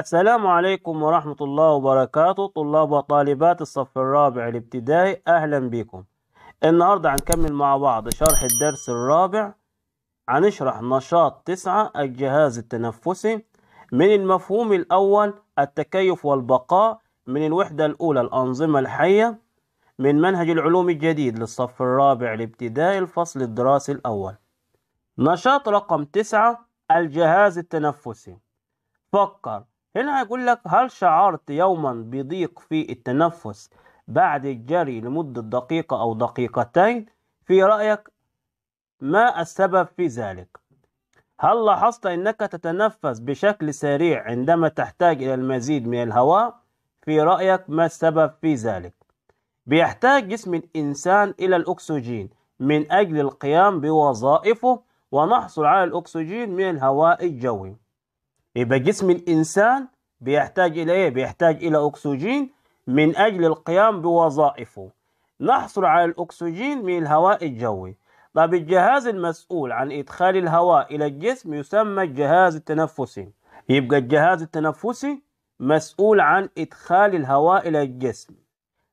السلام عليكم ورحمة الله وبركاته طلاب وطالبات الصف الرابع الابتدائي أهلا بكم النهاردة هنكمل مع بعض شرح الدرس الرابع هنشرح نشاط تسعة الجهاز التنفسي من المفهوم الأول التكيف والبقاء من الوحدة الأولى الأنظمة الحية من منهج العلوم الجديد للصف الرابع الابتدائي الفصل الدراسي الأول نشاط رقم تسعة الجهاز التنفسي فكر هنا هيقول لك هل شعرت يوما بضيق في التنفس بعد الجري لمدة دقيقة أو دقيقتين في رأيك ما السبب في ذلك هل لاحظت أنك تتنفس بشكل سريع عندما تحتاج إلى المزيد من الهواء في رأيك ما السبب في ذلك بيحتاج جسم الإنسان إلى الأكسجين من أجل القيام بوظائفه ونحصل على الأكسجين من الهواء الجوي يبقى جسم الإنسان بيحتاج إلى إيه؟ بيحتاج إلى أكسجين من أجل القيام بوظائفه نحصل على الأكسجين من الهواء الجوي طب الجهاز المسؤول عن إدخال الهواء إلى الجسم يسمى الجهاز التنفسي يبقى الجهاز التنفسي مسؤول عن إدخال الهواء إلى الجسم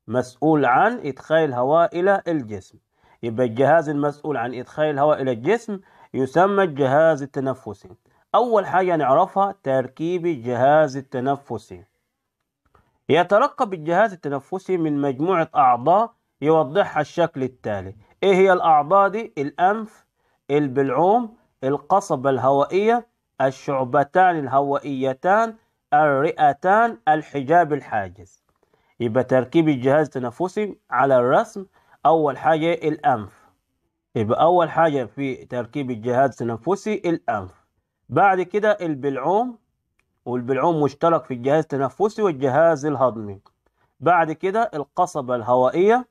مسؤول عن إدخال الهواء إلى الجسم يبقى الجهاز المسؤول عن إدخال الهواء إلى الجسم يسمى الجهاز التنفسي أول حاجة نعرفها تركيب الجهاز التنفسي يترقب الجهاز التنفسي من مجموعة أعضاء يوضحها الشكل التالي إيه هي الأعضاء دي؟ الأنف البلعوم القصبة الهوائية الشعبتان الهوائيتان الرئتان الحجاب الحاجز يبقى تركيب الجهاز التنفسي على الرسم أول حاجة الأنف يبقى أول حاجة في تركيب الجهاز التنفسي الأنف بعد كده البلعوم والبلعوم مشترك في الجهاز التنفسي والجهاز الهضمي بعد كده القصبة الهوائية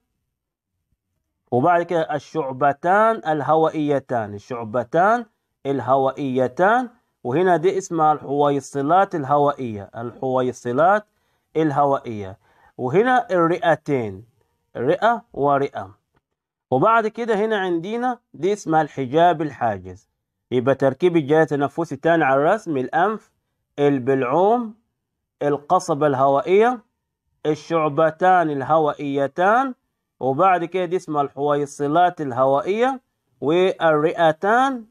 وبعد كده الشعبتان الهوائيتان الشعبتان الهوائيتان وهنا دي اسمها الحويصلات الهوائية الحويصلات الهوائية وهنا الرئتين رئة ورئة وبعد كده هنا عندنا دي اسمها الحجاب الحاجز يبقى تركيب الجهاز التنفسي تاني على الرسم الأنف البلعوم القصبة الهوائية الشعبتان الهوائيتان وبعد كده دي اسمها الحويصلات الهوائية والرئتان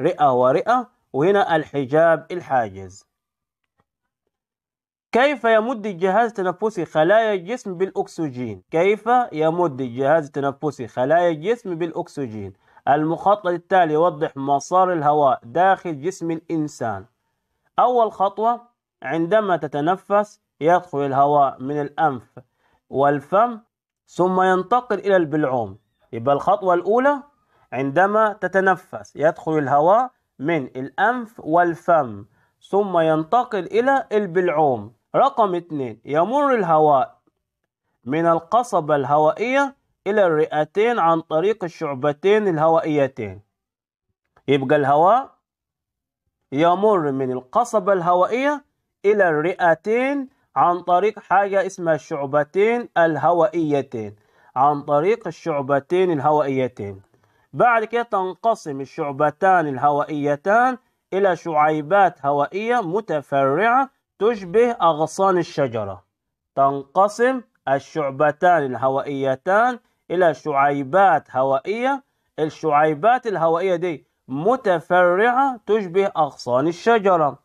رئة ورئة وهنا الحجاب الحاجز كيف يمد الجهاز التنفسي خلايا الجسم بالأكسجين؟ كيف يمد الجهاز التنفسي خلايا الجسم بالأكسجين؟ المخطط التالي يوضح مسار الهواء داخل جسم الإنسان أول خطوة عندما تتنفس يدخل الهواء من الأنف والفم ثم ينتقل إلى البلعوم يبقى الخطوة الأولى عندما تتنفس يدخل الهواء من الأنف والفم ثم ينتقل إلى البلعوم رقم اثنين يمر الهواء من القصبة الهوائية إلى الرئتين عن طريق الشعبتين الهوائيتين يبقى الهواء يمر من القصبة الهوائية إلى الرئتين عن طريق حاجة اسمها الشعبتين الهوائيتين عن طريق الشعبتين الهوائيتين بعد كده تنقسم الشعبتان الهوائيتان إلى شعيبات هوائية متفرعة تشبه أغصان الشجرة تنقسم الشعبتان الهوائيتان إلى شعيبات هوائية الشعيبات الهوائية دي متفرعة تشبه أغصان الشجرة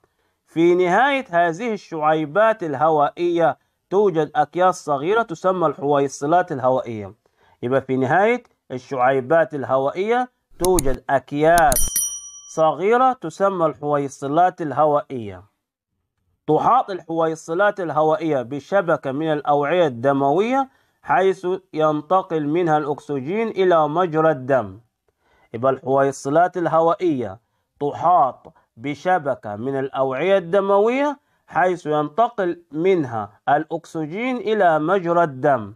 في نهاية هذه الشعيبات الهوائية توجد أكياس صغيرة تسمى الحويصلات الهوائية يبقى في نهاية الشعيبات الهوائية توجد أكياس صغيرة تسمى الحويصلات الهوائية تحاط الحويصلات الهوائية بشبكة من الأوعية الدموية حيث ينتقل منها الأكسجين إلى مجرى الدم يبقى الحويصلات الهوائية تحاط بشبكة من الأوعية الدموية حيث ينتقل منها الأكسجين إلى مجرى الدم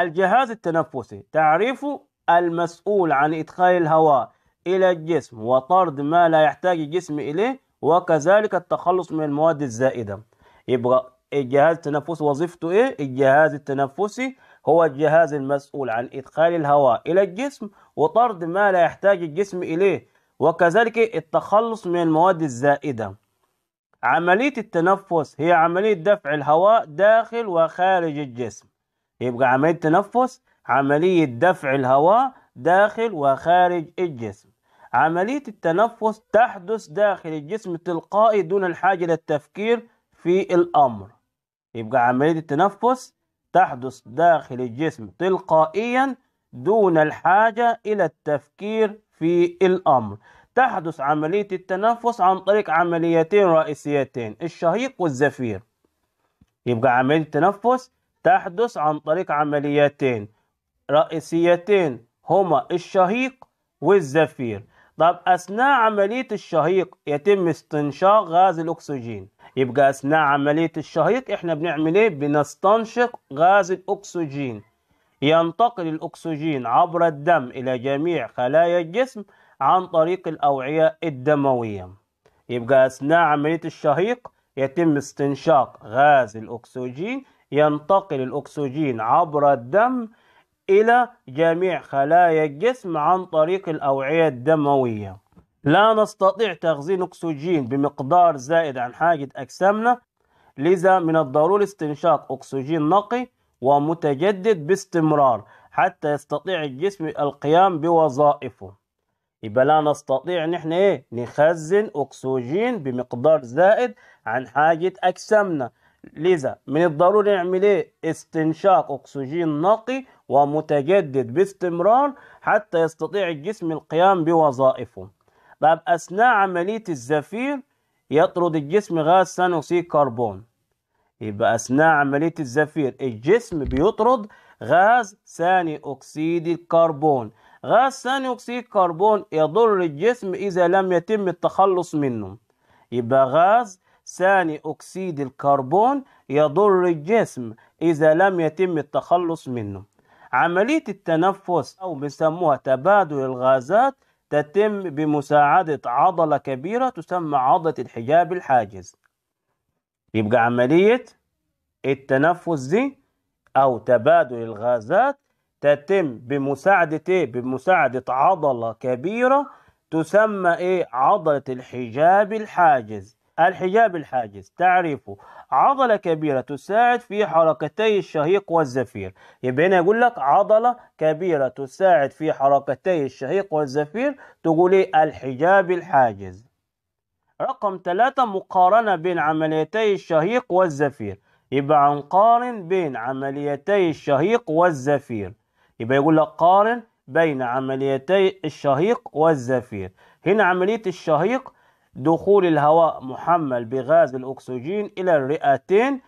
الجهاز التنفسي تعريف المسؤول عن إدخال الهواء إلى الجسم وطرد ما لا يحتاج الجسم إليه وكذلك التخلص من المواد الزائدة يبقى الجهاز التنفسي وظيفته إيه؟ الجهاز التنفسي هو الجهاز المسؤول عن إدخال الهواء إلى الجسم وطرد ما لا يحتاج الجسم إليه وكذلك التخلص من المواد الزائدة عملية التنفس هي عملية دفع الهواء داخل وخارج الجسم يبقى عملية التنفس عملية دفع الهواء داخل وخارج الجسم عملية التنفس تحدث داخل الجسم تلقائي دون الحاجة للتفكير في الأمر يبقى عملية التنفس تحدث داخل الجسم تلقائيا دون الحاجة إلى التفكير في الأمر تحدث عملية التنفس عن طريق عمليتين رئيسيتين الشهيق والزفير يبقى عملية التنفس تحدث عن طريق عمليتين رئيسيتين هما الشهيق والزفير طب أثناء عملية الشهيق يتم استنشاق غاز الأكسجين يبقى اثناء عمليه الشهيق احنا بنعمل ايه بنستنشق غاز الاكسجين ينتقل الاكسجين عبر الدم الى جميع خلايا الجسم عن طريق الاوعيه الدمويه يبقى اثناء عمليه الشهيق يتم استنشاق غاز الاكسجين ينتقل الاكسجين عبر الدم الى جميع خلايا الجسم عن طريق الاوعيه الدمويه لا نستطيع تخزين أكسجين بمقدار زائد عن حاجة أجسامنا لذا من الضروري استنشاق أكسجين نقي ومتجدد باستمرار حتى يستطيع الجسم القيام بوظائفه يبقى لا نستطيع ان احنا ايه نخزن اكسجين بمقدار زائد عن حاجه اجسامنا لذا من الضروري نعمل ايه استنشاق اكسجين نقي ومتجدد باستمرار حتى يستطيع الجسم القيام بوظائفه باب أثناء عملية الزفير يطرد الجسم غاز ثاني أكسيد الكربون يبقى أثناء عملية الزفير الجسم بيطرد غاز ثاني أكسيد الكربون غاز ثاني أكسيد الكربون يضر الجسم إذا لم يتم التخلص منه يبقى غاز ثاني أكسيد الكربون يضر الجسم إذا لم يتم التخلص منه عملية التنفس أو بنسموها تبادل الغازات تتم بمساعدة عضلة كبيرة تسمى عضلة الحجاب الحاجز يبقى عملية التنفس دي أو تبادل الغازات تتم بمساعدة إيه؟ بمساعدة عضلة كبيرة تسمى إيه؟ عضلة الحجاب الحاجز الحجاب الحاجز تعريفه عضلة كبيرة تساعد في حركتي الشهيق والزفير يبقى هنا يقول لك عضلة كبيرة تساعد في حركتي الشهيق والزفير تقول ايه الحجاب الحاجز رقم ثلاثة مقارنة بين عمليتي الشهيق والزفير يبقى هنقارن بين عمليتي الشهيق والزفير يبقى يقول لك قارن بين عمليتي الشهيق والزفير هنا عملية الشهيق دخول الهواء محمل بغاز الأكسجين إلى الرئتين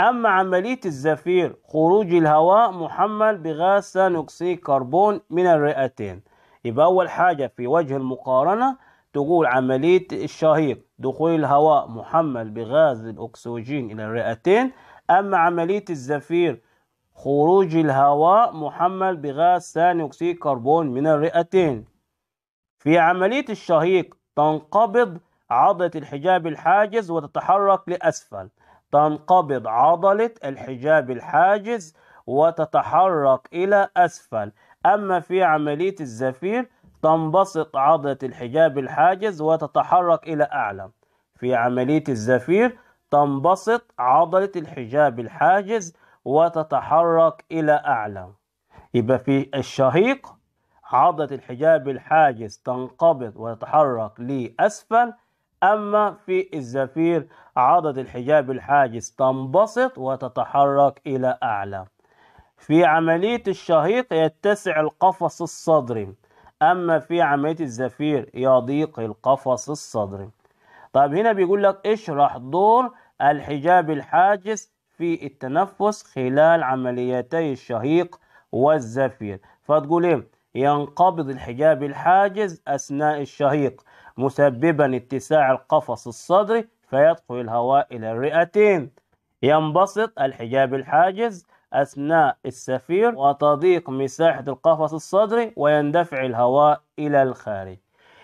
أما عملية الزفير خروج الهواء محمل بغاز ثاني أكسيد كربون من الرئتين يبقى أول حاجة في وجه المقارنة تقول عملية الشهيق دخول الهواء محمل بغاز الأكسجين إلى الرئتين أما عملية الزفير خروج الهواء محمل بغاز ثاني أكسيد كربون من الرئتين في عملية الشهيق تنقبض عضلة الحجاب الحاجز وتتحرك لأسفل تنقبض عضلة الحجاب الحاجز وتتحرك إلى أسفل أما في عملية الزفير تنبسط عضلة الحجاب الحاجز وتتحرك إلى أعلى في عملية الزفير تنبسط عضلة الحجاب الحاجز وتتحرك إلى أعلى يبقى في الشهيق عضة الحجاب الحاجز تنقبض وتتحرك لأسفل أما في الزفير عضة الحجاب الحاجز تنبسط وتتحرك إلى أعلى في عملية الشهيق يتسع القفص الصدري أما في عملية الزفير يضيق القفص الصدري طيب هنا بيقول لك اشرح دور الحجاب الحاجز في التنفس خلال عمليتي الشهيق والزفير فتقول ايه ينقبض الحجاب الحاجز أثناء الشهيق مسببا اتساع القفص الصدري فيدخل الهواء إلى الرئتين ينبسط الحجاب الحاجز أثناء السفير وتضيق مساحة القفص الصدري ويندفع الهواء إلى الخارج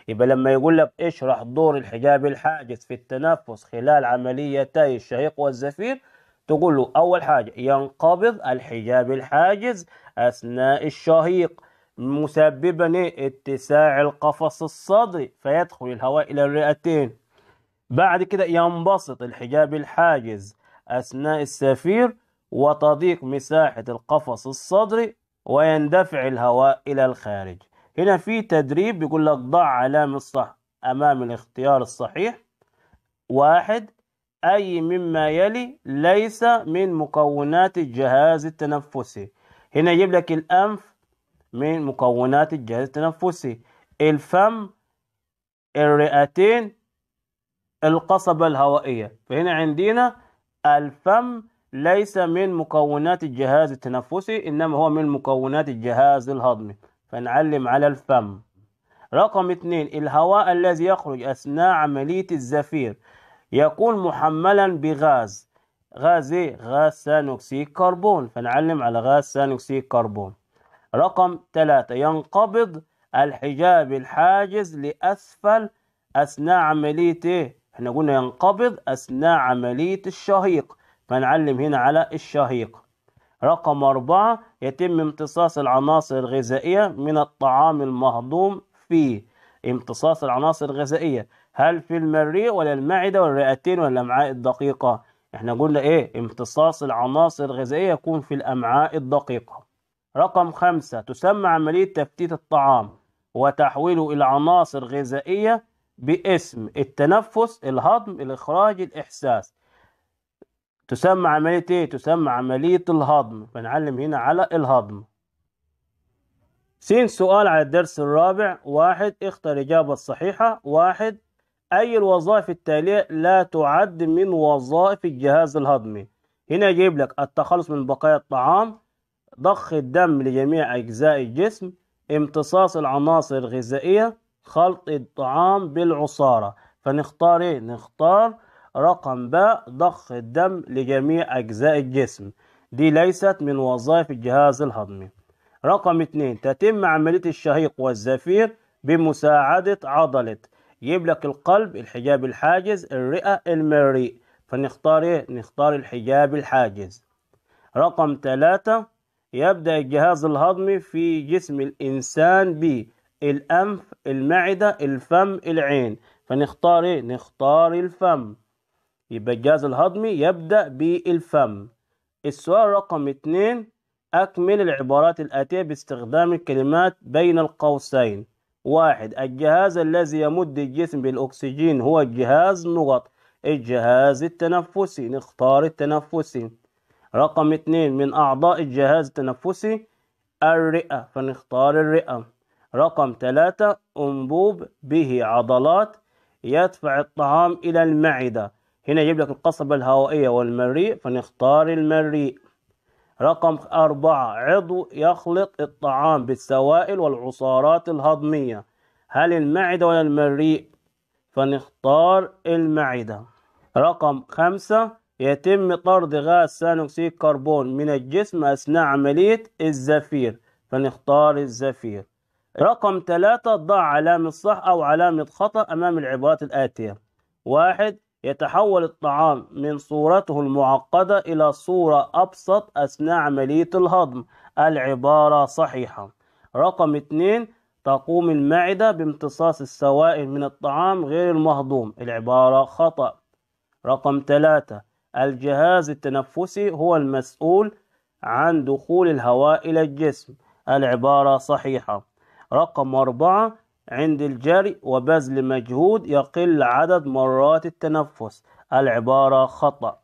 يبقى لما يقول لك اشرح دور الحجاب الحاجز في التنفس خلال عمليتي الشهيق والزفير تقول له أول حاجة ينقبض الحجاب الحاجز أثناء الشهيق مسببا اتساع القفص الصدري فيدخل الهواء إلى الرئتين بعد كده ينبسط الحجاب الحاجز أثناء السفير وتضيق مساحة القفص الصدري ويندفع الهواء إلى الخارج هنا في تدريب بيقول لك ضع علامة الصح أمام الاختيار الصحيح واحد أي مما يلي ليس من مكونات الجهاز التنفسي هنا يجيب لك الأنف من مكونات الجهاز التنفسي الفم الرئتين القصبة الهوائية فهنا عندنا الفم ليس من مكونات الجهاز التنفسي إنما هو من مكونات الجهاز الهضمي فنعلم على الفم رقم اثنين الهواء الذي يخرج أثناء عملية الزفير يكون محملا بغاز غاز غاز ثاني أكسيد كربون فنعلم على غاز ثاني أكسيد كربون رقم ثلاثة ينقبض الحجاب الحاجز لأسفل أثناء عملية إيه؟ إحنا قلنا ينقبض أثناء عملية الشهيق فنعلم هنا على الشهيق رقم أربعة يتم امتصاص العناصر الغذائية من الطعام المهضوم فيه امتصاص العناصر الغذائية هل في المريء ولا المعدة والرئتين والأمعاء الدقيقة؟ إحنا قلنا إيه امتصاص العناصر الغذائية يكون في الأمعاء الدقيقة رقم خمسة تسمى عملية تفتيت الطعام وتحويله إلى عناصر غذائية باسم التنفس الهضم الإخراج الإحساس تسمى عملية إيه؟ تسمى عملية الهضم بنعلم هنا على الهضم سين سؤال على الدرس الرابع واحد اختر إجابة الصحيحة واحد أي الوظائف التالية لا تعد من وظائف الجهاز الهضمي هنا يجيب لك التخلص من بقايا الطعام ضخ الدم لجميع أجزاء الجسم امتصاص العناصر الغذائية خلط الطعام بالعصارة فنختار ايه نختار رقم باء ضخ الدم لجميع أجزاء الجسم دي ليست من وظائف الجهاز الهضمي رقم اتنين تتم عملية الشهيق والزفير بمساعدة عضلة يبلك القلب الحجاب الحاجز الرئة المريء فنختار ايه نختار الحجاب الحاجز رقم ثلاثة يبدأ الجهاز الهضمي في جسم الإنسان بالأنف المعدة الفم العين فنختار إيه؟ نختار الفم يبقى الجهاز الهضمي يبدأ بالفم السؤال رقم اتنين أكمل العبارات الآتية باستخدام الكلمات بين القوسين واحد الجهاز الذي يمد الجسم بالأكسجين هو الجهاز نقط الجهاز التنفسي نختار التنفسي رقم اثنين من أعضاء الجهاز التنفسي الرئة فنختار الرئة رقم ثلاثة أنبوب به عضلات يدفع الطعام إلى المعدة هنا يجيب لك القصبة الهوائية والمريء فنختار المريء رقم أربعة عضو يخلط الطعام بالسوائل والعصارات الهضمية هل المعدة ولا المريء فنختار المعدة رقم خمسة يتم طرد غاز ثاني أكسيد الكربون من الجسم أثناء عملية الزفير فنختار الزفير رقم ثلاثة ضع علامة صح أو علامة خطأ أمام العبارات الآتية واحد يتحول الطعام من صورته المعقدة إلى صورة أبسط أثناء عملية الهضم العبارة صحيحة رقم اثنين تقوم المعدة بامتصاص السوائل من الطعام غير المهضوم العبارة خطأ رقم ثلاثة الجهاز التنفسي هو المسؤول عن دخول الهواء إلى الجسم العبارة صحيحة رقم أربعة عند الجري وبذل مجهود يقل عدد مرات التنفس العبارة خطأ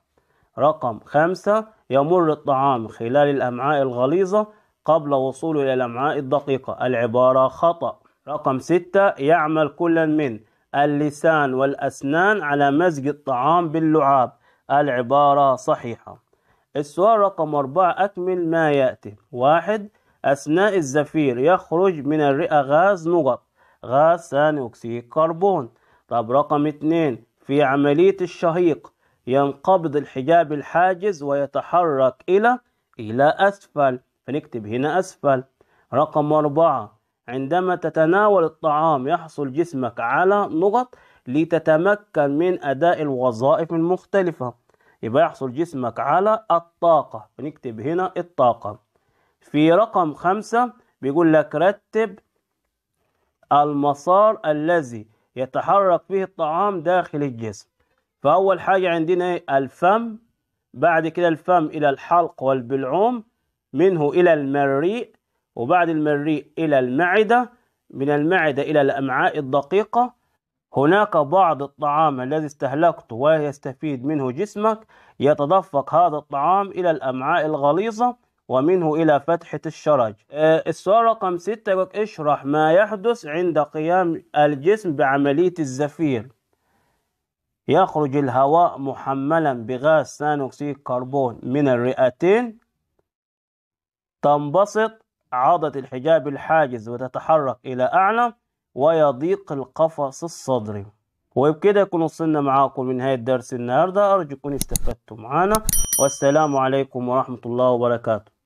رقم خمسة يمر الطعام خلال الأمعاء الغليظة قبل وصوله إلى الأمعاء الدقيقة العبارة خطأ رقم ستة يعمل كل من اللسان والأسنان على مزج الطعام باللعاب العبارة صحيحة السؤال رقم أربعة أكمل ما يأتي واحد أثناء الزفير يخرج من الرئة غاز نقط غاز ثاني أكسيد كربون طب رقم اتنين في عملية الشهيق ينقبض الحجاب الحاجز ويتحرك إلى إلى أسفل فنكتب هنا أسفل رقم أربعة عندما تتناول الطعام يحصل جسمك على نقط لتتمكن من أداء الوظائف المختلفة يبقى يحصل جسمك على الطاقة بنكتب هنا الطاقة في رقم خمسة بيقول لك رتب المسار الذي يتحرك فيه الطعام داخل الجسم فأول حاجة عندنا الفم بعد كده الفم إلى الحلق والبلعوم منه إلى المريء وبعد المريء إلى المعدة من المعدة إلى الأمعاء الدقيقة هناك بعض الطعام الذي استهلكته ويستفيد منه جسمك يتدفق هذا الطعام إلى الأمعاء الغليظة ومنه إلى فتحة الشرج آه، السؤال رقم 6 يقول اشرح ما يحدث عند قيام الجسم بعملية الزفير يخرج الهواء محملا بغاز ثاني أكسيد الكربون من الرئتين تنبسط عضة الحجاب الحاجز وتتحرك إلى أعلى ويضيق القفص الصدري وبكده يكون وصلنا معاكم من نهاية درس النهاردة أرجو يكون استفدتم معنا والسلام عليكم ورحمة الله وبركاته